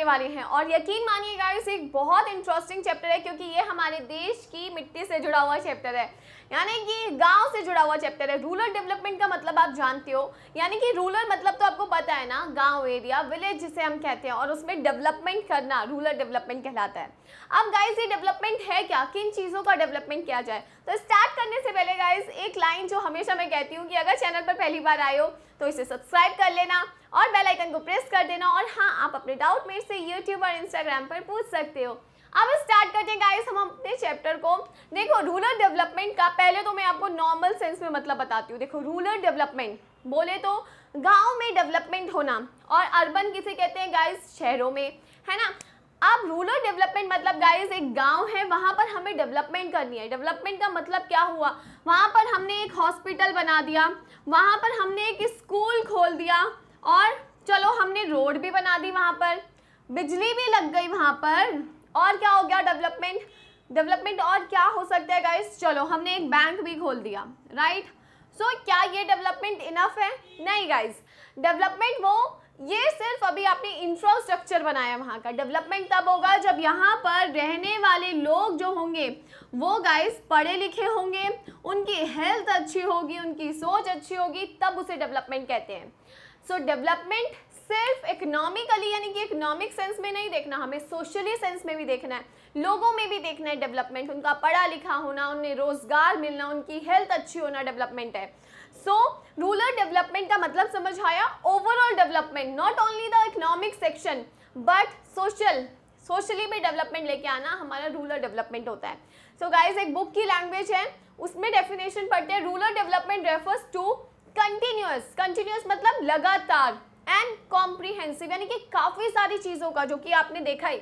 करने वाले हैं और यकीन मानिए गाइस एक बहुत इंटरेस्टिंग चैप्टर है क्योंकि ये हमारे देश की मिट्टी से जुड़ा हुआ चैप्टर है यानी कि गांव से जुड़ा हुआ चैप्टर है रूरल डेवलपमेंट का मतलब आप जानते हो यानी कि रूरल मतलब तो आपको है ना गांव एरिया विलेज जिसे हम कहते हैं और उसमें डेवलपमेंट करना रूरल डेवलपमेंट कहलाता है अब गाइस ये डेवलपमेंट है क्या किन चीज़ों का डेवलपमेंट किया जाए तो स्टार्ट करने से पहले गाइस एक लाइन जो हमेशा मैं कहती हूँ कि अगर चैनल पर पहली बार आए हो तो इसे सब्सक्राइब कर लेना और बेलाइकन को प्रेस कर देना और हाँ आप अपने डाउट मेरे से यूट्यूब और इंस्टाग्राम पर पूछ सकते हो अब स्टार्ट करते हैं गाइस हम अपने चैप्टर को देखो रूरल डेवलपमेंट का पहले तो मैं आपको नॉर्मल सेंस में मतलब बताती हूँ देखो रूरल डेवलपमेंट बोले तो गांव में डेवलपमेंट होना और अर्बन किसे कहते हैं गाइस शहरों में है ना अब रूरल डेवलपमेंट मतलब गाइस एक गांव है वहाँ पर हमें डेवलपमेंट करनी है डेवलपमेंट का मतलब क्या हुआ वहाँ पर हमने एक हॉस्पिटल बना दिया वहाँ पर हमने एक स्कूल खोल दिया और चलो हमने रोड भी बना दी वहाँ पर बिजली भी लग गई वहाँ पर और क्या हो गया डेवलपमेंट डेवलपमेंट और क्या हो सकता है गाइस चलो हमने एक बैंक भी खोल दिया राइट सो so, क्या ये डेवलपमेंट इनफ है नहीं गाइस डेवलपमेंट वो ये सिर्फ अभी आपने इंफ्रास्ट्रक्चर बनाया वहाँ का डेवलपमेंट तब होगा जब यहाँ पर रहने वाले लोग जो होंगे वो गाइस पढ़े लिखे होंगे उनकी हेल्थ अच्छी होगी उनकी सोच अच्छी होगी तब उसे डेवलपमेंट कहते हैं सो so, डेवलपमेंट सिर्फ इकोनॉमिकली यानी कि इकोनॉमिक सेंस में नहीं देखना हमें सोशली सेंस में भी देखना है लोगों में भी देखना है डेवलपमेंट उनका पढ़ा लिखा होना उन्हें रोजगार मिलना उनकी हेल्थ अच्छी होना डेवलपमेंट है सो रूरल डेवलपमेंट का मतलब समझ आया overall development not only the economic section but social socially भी डेवलपमेंट लेके आना हमारा रूरल डेवलपमेंट होता है सो so गाइज एक बुक की लैंग्वेज है उसमें डेफिनेशन पढ़ते हैं rural development refers to continuous continuous मतलब लगातार एंड कॉम्प्रीहेंसिव यानी कि काफ़ी सारी चीज़ों का जो कि आपने देखा ही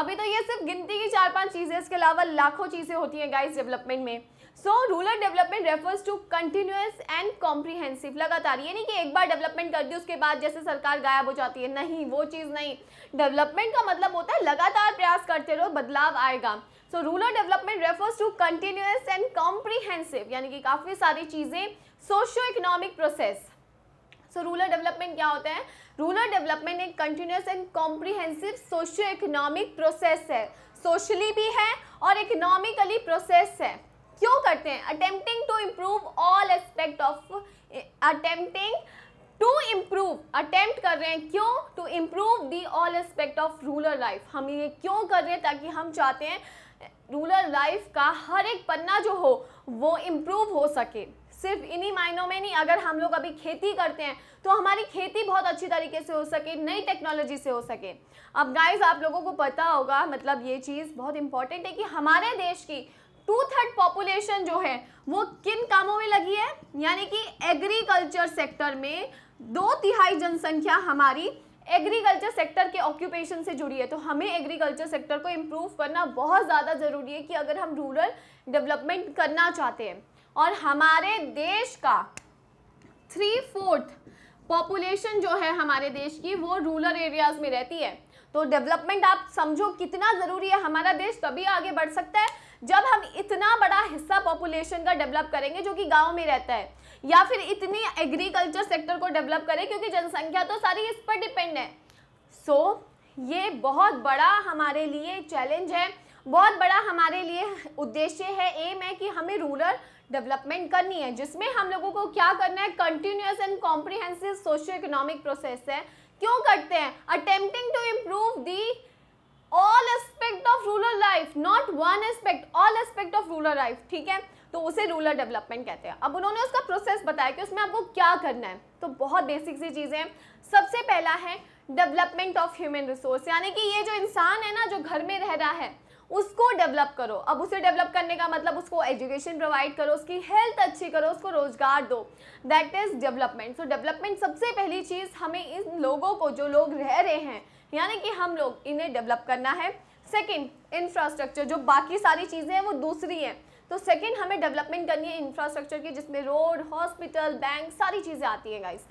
अभी तो ये सिर्फ गिनती की चार पांच चीज़ें इसके अलावा लाखों चीज़ें होती हैं गाइस डेवलपमेंट में so rural development refers to continuous and comprehensive लगातार ये नहीं कि एक बार डेवलपमेंट कर दी उसके बाद जैसे सरकार गायब हो जाती है नहीं वो चीज़ नहीं डेवलपमेंट का मतलब होता है लगातार प्रयास करते रहो बदलाव आएगा so rural development refers to continuous and comprehensive यानी कि काफ़ी सारी चीज़ें socio economic process so rural development क्या होता है रूरल डेवलपमेंट एक continuous and comprehensive socio economic process है सोशली भी है और इकोनॉमिकली प्रोसेस है क्यों करते हैं attempting to improve all aspect of attempting to improve attempt कर रहे हैं क्यों to improve the all aspect of rural life हम ये क्यों कर रहे हैं ताकि हम चाहते हैं रूरल लाइफ का हर एक पन्ना जो हो वो इम्प्रूव हो सके सिर्फ इन्हीं मायनों में नहीं अगर हम लोग अभी खेती करते हैं तो हमारी खेती बहुत अच्छी तरीके से हो सके नई टेक्नोलॉजी से हो सके अब गाइज आप लोगों को पता होगा मतलब ये चीज़ बहुत इंपॉर्टेंट है कि हमारे देश की टू थर्ड पॉपुलेशन जो है वो किन कामों में लगी है यानी कि एग्रीकल्चर सेक्टर में दो तिहाई जनसंख्या हमारी एग्रीकल्चर सेक्टर के ऑक्यूपेशन से जुड़ी है तो हमें एग्रीकल्चर सेक्टर को इम्प्रूव करना बहुत ज़्यादा ज़रूरी है कि अगर हम रूरल डेवलपमेंट करना चाहते हैं और हमारे देश का थ्री फोर्थ पॉपुलेशन जो है हमारे देश की वो रूरल एरियाज में रहती है तो डेवलपमेंट आप समझो कितना ज़रूरी है हमारा देश तभी आगे बढ़ सकता है जब हम इतना बड़ा हिस्सा पॉपुलेशन का डेवलप करेंगे जो कि गांव में रहता है या फिर इतनी एग्रीकल्चर सेक्टर को डेवलप करें क्योंकि जनसंख्या तो सारी इस पर डिपेंड है सो so, ये बहुत बड़ा हमारे लिए चैलेंज है बहुत बड़ा हमारे लिए उद्देश्य है एम है कि हमें रूरल डेवलपमेंट करनी है जिसमें हम लोगों को क्या करना है continuous and comprehensive socio economic process है क्यों करते हैं attempting to improve the all aspect of rural life not one aspect all aspect of rural life ठीक है तो उसे रूरल डेवलपमेंट कहते हैं अब उन्होंने उसका प्रोसेस बताया कि उसमें आपको क्या करना है तो बहुत बेसिक सी चीज़ें हैं सबसे पहला है डेवलपमेंट ऑफ ह्यूमन रिसोर्स यानी कि ये जो इंसान है ना जो घर में रह रहा है उसको डेवलप करो अब उसे डेवलप करने का मतलब उसको एजुकेशन प्रोवाइड करो उसकी हेल्थ अच्छी करो उसको रोज़गार दो that is development so development सबसे पहली चीज़ हमें इन लोगों को जो लोग रह रहे हैं यानी कि हम लोग इन्हें डेवलप करना है सेकेंड इंफ्रास्ट्रक्चर जो बाकी सारी चीज़ें हैं वो दूसरी हैं तो सेकेंड हमें डेवलपमेंट करनी है इंफ्रास्ट्रक्चर की जिसमें रोड हॉस्पिटल बैंक सारी चीज़ें आती हैं गाइस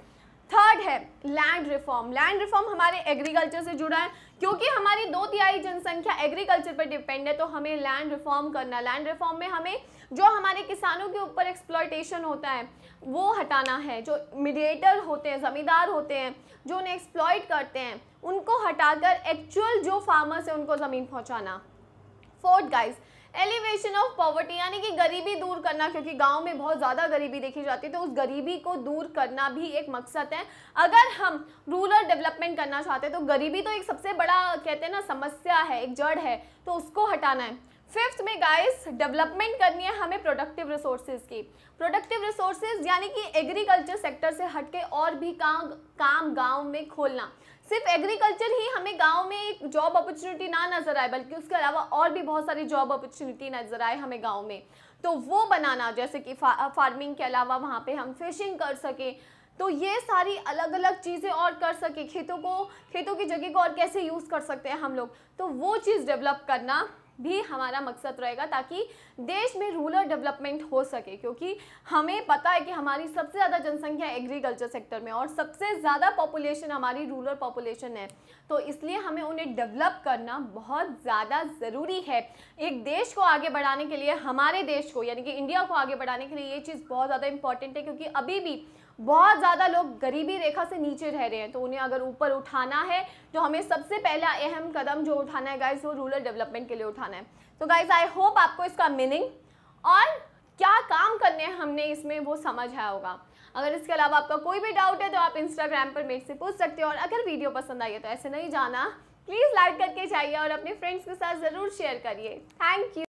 थर्ड है लैंड रिफॉर्म लैंड रिफॉर्म हमारे एग्रीकल्चर से जुड़ा है क्योंकि हमारी दो तिहाई जनसंख्या एग्रीकल्चर पर डिपेंड है तो हमें लैंड रिफॉर्म करना लैंड रिफॉर्म में हमें जो हमारे किसानों के ऊपर एक्सप्लॉयटेशन होता है वो हटाना है जो मीडिएटर होते हैं ज़मींदार होते हैं जो उन्हें एक्सप्लॉयट करते हैं उनको हटाकर एक्चुअल जो फार्मर्स हैं उनको ज़मीन पहुँचाना fourth guys elevation of poverty यानी कि गरीबी दूर करना क्योंकि गांव में बहुत ज़्यादा गरीबी देखी जाती है तो उस गरीबी को दूर करना भी एक मकसद है अगर हम रूरल डेवलपमेंट करना चाहते हैं तो गरीबी तो एक सबसे बड़ा कहते हैं ना समस्या है एक जड़ है तो उसको हटाना है फिफ्थ में गाइस डेवलपमेंट करनी है हमें प्रोडक्टिव रिसोर्सेज की प्रोडक्टिव रिसोर्सेज यानी कि एग्रीकल्चर सेक्टर से हटके और भी काम काम गांव में खोलना सिर्फ एग्रीकल्चर ही हमें गांव में एक जॉब अपॉर्चुनिटी ना नजर आए बल्कि उसके अलावा और भी बहुत सारी जॉब अपॉर्चुनिटी नजर आए हमें गांव में तो वो बनाना जैसे कि फा, फार्मिंग के अलावा वहाँ पे हम फिशिंग कर सकें तो ये सारी अलग अलग चीज़ें और कर सके खेतों को खेतों की जगह को और कैसे यूज़ कर सकते हैं हम लोग तो वो चीज़ डेवलप करना भी हमारा मकसद रहेगा ताकि देश में रूरल डेवलपमेंट हो सके क्योंकि हमें पता है कि हमारी सबसे ज़्यादा जनसंख्या एग्रीकल्चर सेक्टर में और सबसे ज़्यादा पॉपुलेशन हमारी रूरल पॉपुलेशन है तो इसलिए हमें उन्हें डेवलप करना बहुत ज़्यादा ज़रूरी है एक देश को आगे बढ़ाने के लिए हमारे देश को यानी कि इंडिया को आगे बढ़ाने के लिए ये चीज़ बहुत ज़्यादा इंपॉर्टेंट है क्योंकि अभी भी बहुत ज़्यादा लोग गरीबी रेखा से नीचे रह रहे हैं तो उन्हें अगर ऊपर उठाना है तो हमें सबसे पहला अहम कदम जो उठाना है गाइज वो रूरल डेवलपमेंट के लिए उठाना है तो गाइज आई होप आपको इसका मीनिंग और क्या काम करने हैं हमने इसमें वो समझ आया होगा अगर इसके अलावा आपका कोई भी डाउट है तो आप इंस्टाग्राम पर मेरे से पूछ सकते हो और अगर वीडियो पसंद आई है तो ऐसे नहीं जाना प्लीज़ लाइक करके जाइए और अपने फ्रेंड्स के साथ ज़रूर शेयर करिए थैंक यू